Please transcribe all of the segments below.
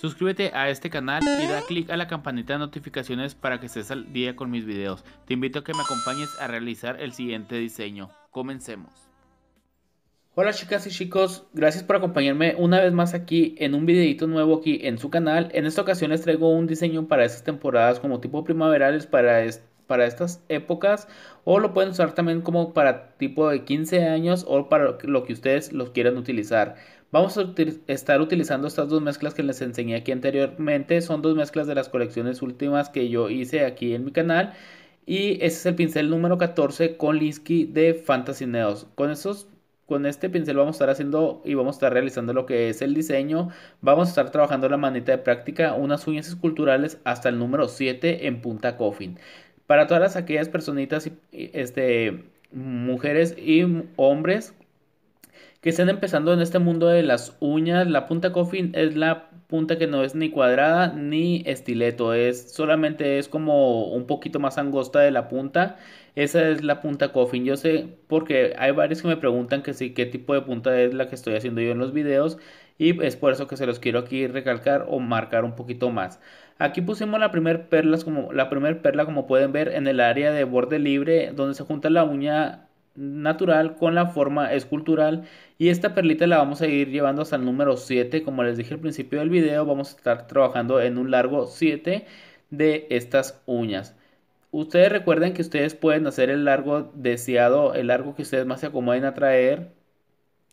Suscríbete a este canal y da clic a la campanita de notificaciones para que estés al día con mis videos. Te invito a que me acompañes a realizar el siguiente diseño. Comencemos. Hola chicas y chicos, gracias por acompañarme una vez más aquí en un videito nuevo aquí en su canal. En esta ocasión les traigo un diseño para estas temporadas como tipo primaverales para este para estas épocas o lo pueden usar también como para tipo de 15 años o para lo que ustedes los quieran utilizar. Vamos a estar utilizando estas dos mezclas que les enseñé aquí anteriormente. Son dos mezclas de las colecciones últimas que yo hice aquí en mi canal. Y ese es el pincel número 14 con Linsky de Fantasy Neos. Con esos con este pincel vamos a estar haciendo y vamos a estar realizando lo que es el diseño. Vamos a estar trabajando la manita de práctica, unas uñas esculturales hasta el número 7 en punta coffin para todas aquellas personitas, este, mujeres y hombres que estén empezando en este mundo de las uñas. La punta coffin es la punta que no es ni cuadrada ni estileto, es solamente es como un poquito más angosta de la punta. Esa es la punta coffin. Yo sé porque hay varios que me preguntan que sí qué tipo de punta es la que estoy haciendo yo en los videos y es por eso que se los quiero aquí recalcar o marcar un poquito más. Aquí pusimos la primera la primer perla como pueden ver en el área de borde libre donde se junta la uña natural con la forma escultural y esta perlita la vamos a ir llevando hasta el número 7 como les dije al principio del video vamos a estar trabajando en un largo 7 de estas uñas ustedes recuerden que ustedes pueden hacer el largo deseado el largo que ustedes más se acomoden a traer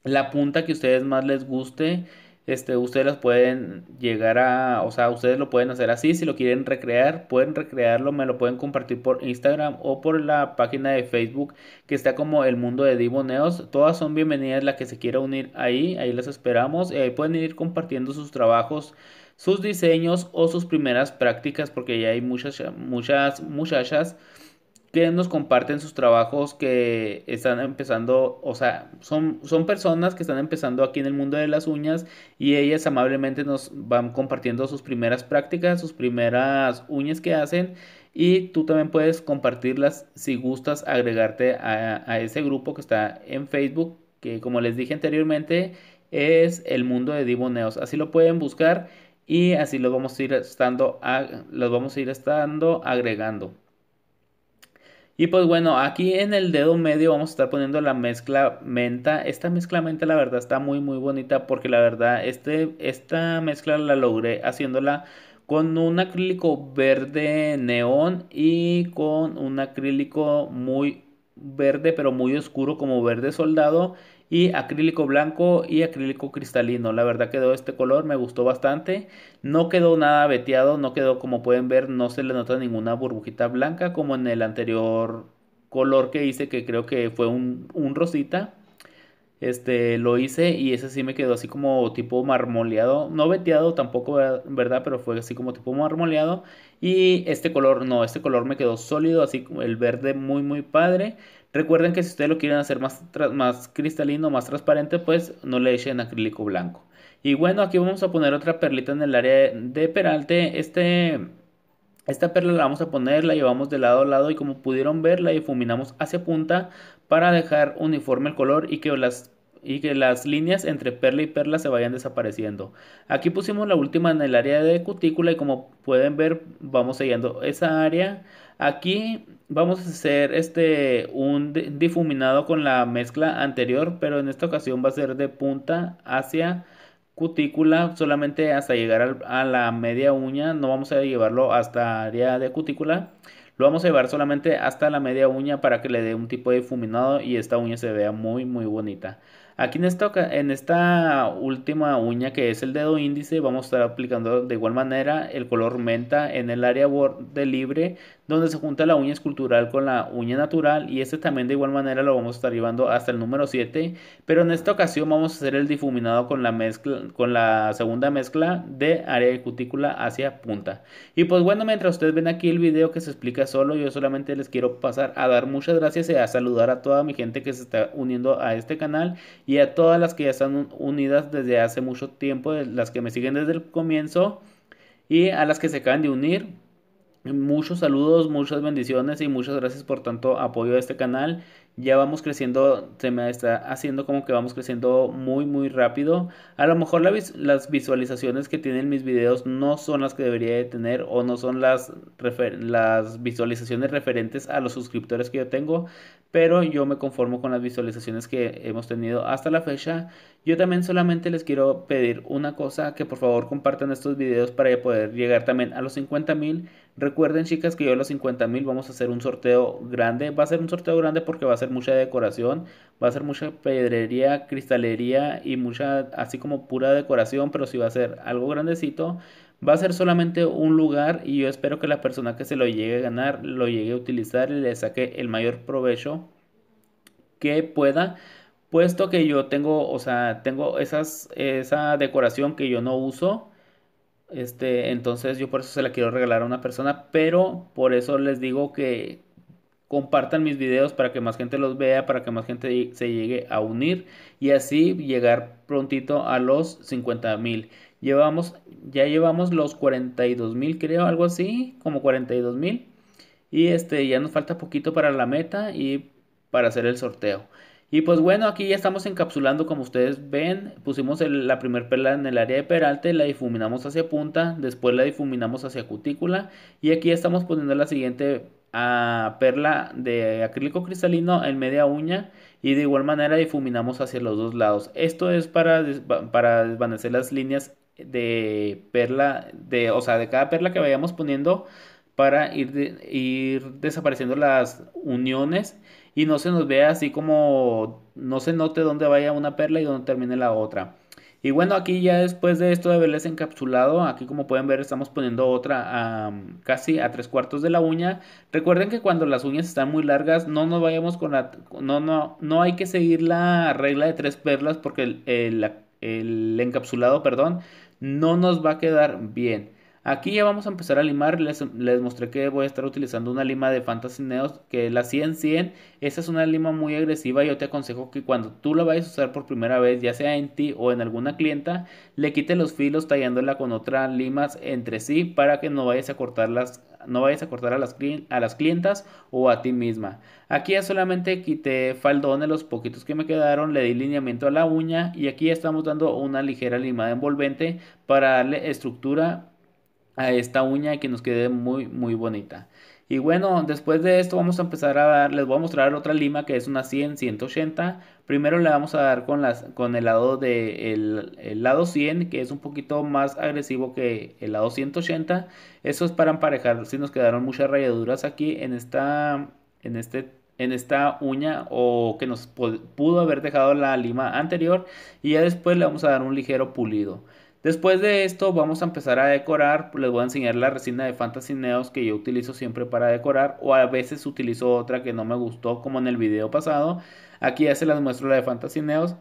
la punta que ustedes más les guste este, ustedes los pueden llegar a, o sea, ustedes lo pueden hacer así, si lo quieren recrear, pueden recrearlo, me lo pueden compartir por Instagram o por la página de Facebook que está como el mundo de Diboneos, Todas son bienvenidas las que se quiera unir ahí, ahí las esperamos. y ahí pueden ir compartiendo sus trabajos, sus diseños o sus primeras prácticas porque ya hay muchas, muchas muchachas que nos comparten sus trabajos que están empezando, o sea, son, son personas que están empezando aquí en el mundo de las uñas y ellas amablemente nos van compartiendo sus primeras prácticas, sus primeras uñas que hacen y tú también puedes compartirlas si gustas agregarte a, ese grupo que está en Facebook, que como les dije anteriormente es el mundo de diboneos, así lo pueden buscar y así los vamos a ir estando, los vamos a ir estando agregando. Y pues bueno, aquí en el dedo medio vamos a estar poniendo la mezcla menta. Esta mezcla menta la verdad está muy muy bonita porque la verdad este, esta mezcla la logré haciéndola con un acrílico verde neón y con un acrílico muy verde pero muy oscuro como verde soldado y acrílico blanco y acrílico cristalino. La verdad quedó este color, me gustó bastante. No quedó nada veteado, no quedó como pueden ver, no se le nota ninguna burbujita blanca como en el anterior color que hice que creo que fue un, un rosita. Este, lo hice y ese sí me quedó así como tipo marmoleado, no veteado tampoco, ¿verdad? Pero fue así como tipo marmoleado. Y este color, no, este color me quedó sólido, así como el verde muy, muy padre. Recuerden que si ustedes lo quieren hacer más, más cristalino, más transparente, pues no le echen acrílico blanco. Y bueno, aquí vamos a poner otra perlita en el área de peralte. Este, esta perla la vamos a poner, la llevamos de lado a lado y como pudieron ver la difuminamos hacia punta para dejar uniforme el color y que las y que las líneas entre perla y perla se vayan desapareciendo. Aquí pusimos la última en el área de cutícula y como pueden ver vamos sellando esa área. Aquí vamos a hacer este un difuminado con la mezcla anterior, pero en esta ocasión va a ser de punta hacia cutícula solamente hasta llegar a la media uña, no vamos a llevarlo hasta área de cutícula. Lo vamos a llevar solamente hasta la media uña para que le dé un tipo de difuminado y esta uña se vea muy muy bonita. Aquí en esta, en esta última uña que es el dedo índice vamos a estar aplicando de igual manera el color menta en el área borde libre donde se junta la uña escultural con la uña natural y este también de igual manera lo vamos a estar llevando hasta el número 7 pero en esta ocasión vamos a hacer el difuminado con la, mezcla, con la segunda mezcla de área de cutícula hacia punta y pues bueno mientras ustedes ven aquí el video que se explica solo yo solamente les quiero pasar a dar muchas gracias y a saludar a toda mi gente que se está uniendo a este canal y a todas las que ya están unidas desde hace mucho tiempo, las que me siguen desde el comienzo y a las que se acaban de unir. Muchos saludos, muchas bendiciones y muchas gracias por tanto apoyo a este canal ya vamos creciendo, se me está haciendo como que vamos creciendo muy muy rápido. A lo mejor las visualizaciones que tienen mis videos no son las que debería de tener o no son las, las visualizaciones referentes a los suscriptores que yo tengo, pero yo me conformo con las visualizaciones que hemos tenido hasta la fecha. Yo también solamente les quiero pedir una cosa, que por favor compartan estos videos para poder llegar también a los 50 mil. Recuerden chicas que yo a los 50 mil vamos a hacer un sorteo grande. Va a ser un sorteo grande porque va a ser mucha decoración, va a ser mucha pedrería, cristalería y mucha así como pura decoración, pero si va a ser algo grandecito, va a ser solamente un lugar y yo espero que la persona que se lo llegue a ganar lo llegue a utilizar y le saque el mayor provecho que pueda puesto que yo tengo, o sea, tengo esas, esa decoración que yo no uso, este, entonces yo por eso se la quiero regalar a una persona, pero por eso les digo que compartan mis videos para que más gente los vea, para que más gente se llegue a unir y así llegar prontito a los 50.000. mil. Llevamos, ya llevamos los 42.000, mil, creo, algo así, como 42.000. mil. Y este, ya nos falta poquito para la meta y para hacer el sorteo. Y pues bueno, aquí ya estamos encapsulando, como ustedes ven, pusimos la primer perla en el área de peralte, la difuminamos hacia punta, después la difuminamos hacia cutícula y aquí estamos poniendo la siguiente perla de acrílico cristalino en media uña y de igual manera difuminamos hacia los dos lados. Esto es para, para desvanecer las líneas de perla, de, o sea, de cada perla que vayamos poniendo para ir, ir desapareciendo las uniones y no se nos vea así como no se note dónde vaya una perla y dónde termine la otra. Y bueno, aquí ya después de esto de haberles encapsulado, aquí como pueden ver estamos poniendo otra casi a tres cuartos de la uña. Recuerden que cuando las uñas están muy largas no nos vayamos con la... No, no, no hay que seguir la regla de tres perlas porque el, el encapsulado, perdón, no nos va a quedar bien. Aquí ya vamos a empezar a limar, les, les mostré que voy a estar utilizando una lima de Fantasy Neos que es la 100-100, Esa es una lima muy agresiva, yo te aconsejo que cuando tú la vayas a usar por primera vez, ya sea en ti o en alguna clienta, le quite los filos tallándola con otras limas entre sí para que no vayas a no a cortar a las, a clientas o a ti misma. Aquí ya solamente quité faldones los poquitos que me quedaron, le di lineamiento a la uña y aquí estamos dando una ligera limada envolvente para darle estructura a esta uña que nos quede muy muy bonita. Y bueno, después de esto vamos a empezar a dar, les voy a mostrar otra lima que es una 100, 180. Primero le vamos a dar con, las, con el lado de el, el lado 100, que es un poquito más agresivo que el lado 180. Eso es para emparejar si nos quedaron muchas rayaduras aquí en esta, en este en esta uña o que nos pudo haber dejado la lima anterior y ya después le vamos a dar un ligero pulido. Después de esto vamos a empezar a decorar, les voy a enseñar la resina de Fantasy Neos que yo utilizo siempre para decorar o a veces utilizo otra que no me gustó como en el video pasado. Aquí ya se las muestro la de Fantasy Neos.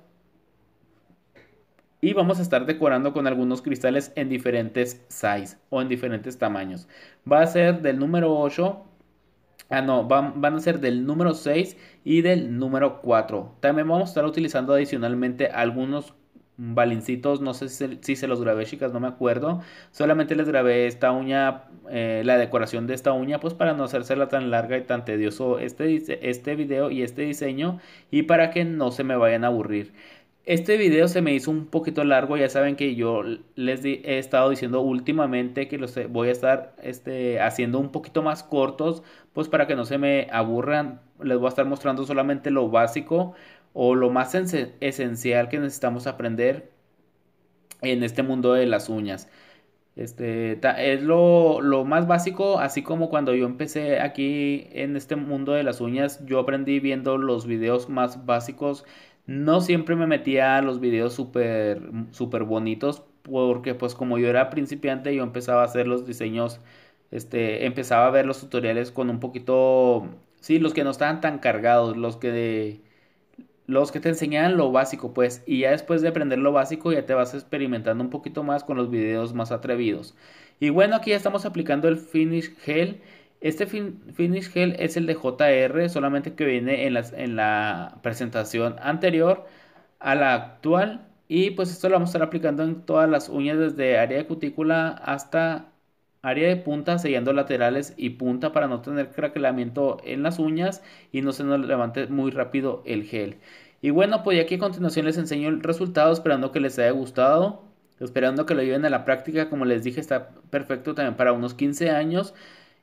Y vamos a estar decorando con algunos cristales en diferentes size o en diferentes tamaños. Va a ser del número 8 Ah, no, van, van, a ser del número 6 y del número 4. También vamos a estar utilizando adicionalmente algunos balincitos, no sé si se, los grabé chicas, no me acuerdo, solamente les grabé esta uña, eh, la decoración de esta uña, pues para no hacérsela tan larga y tan tedioso este, este video y este diseño y para que no se me vayan a aburrir. Este video se me hizo un poquito largo, ya saben que yo les he estado diciendo últimamente que los voy a estar este, haciendo un poquito más cortos, pues para que no se me aburran, les voy a estar mostrando solamente lo básico o lo más esencial que necesitamos aprender en este mundo de las uñas. Este, es lo, lo, más básico, así como cuando yo empecé aquí en este mundo de las uñas, yo aprendí viendo los videos más básicos no siempre me metía a los videos súper super bonitos porque pues como yo era principiante yo empezaba a hacer los diseños, este, empezaba a ver los tutoriales con un poquito, sí, los que no estaban tan cargados, los que de, los que te enseñaban lo básico pues y ya después de aprender lo básico ya te vas experimentando un poquito más con los videos más atrevidos. Y bueno, aquí ya estamos aplicando el Finish Gel este Finish Gel es el de JR, solamente que viene en la, en la presentación anterior a la actual. Y pues esto lo vamos a estar aplicando en todas las uñas, desde área de cutícula hasta área de punta, sellando laterales y punta para no tener craquelamiento en las uñas y no se nos levante muy rápido el gel. Y bueno, pues aquí a continuación les enseño el resultado, esperando que les haya gustado, esperando que lo lleven a la práctica, como les dije, está perfecto también para unos 15 años.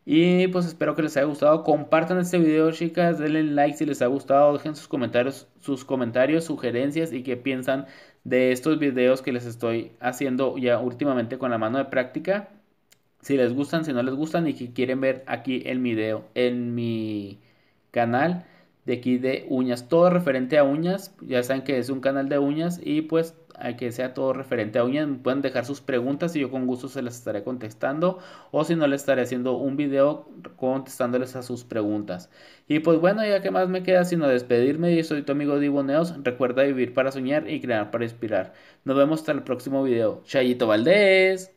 Y pues espero que les haya gustado. Compartan este video, chicas. Denle like si les ha gustado. Dejen sus comentarios, sus comentarios, sugerencias y qué piensan de estos videos que les estoy haciendo ya últimamente con la mano de práctica. Si les gustan, si no les gustan y que quieren ver aquí el video, en mi canal de aquí de uñas. Todo referente a uñas. Ya saben que es un canal de uñas y pues a que sea todo referente a uñas. pueden dejar sus preguntas y yo con gusto se las estaré contestando. O si no, les estaré haciendo un video contestándoles a sus preguntas. Y pues bueno, ya que más me queda sino despedirme. Y soy tu amigo Diboneos. Recuerda vivir para soñar y crear para inspirar. Nos vemos hasta el próximo video. Chayito Valdés.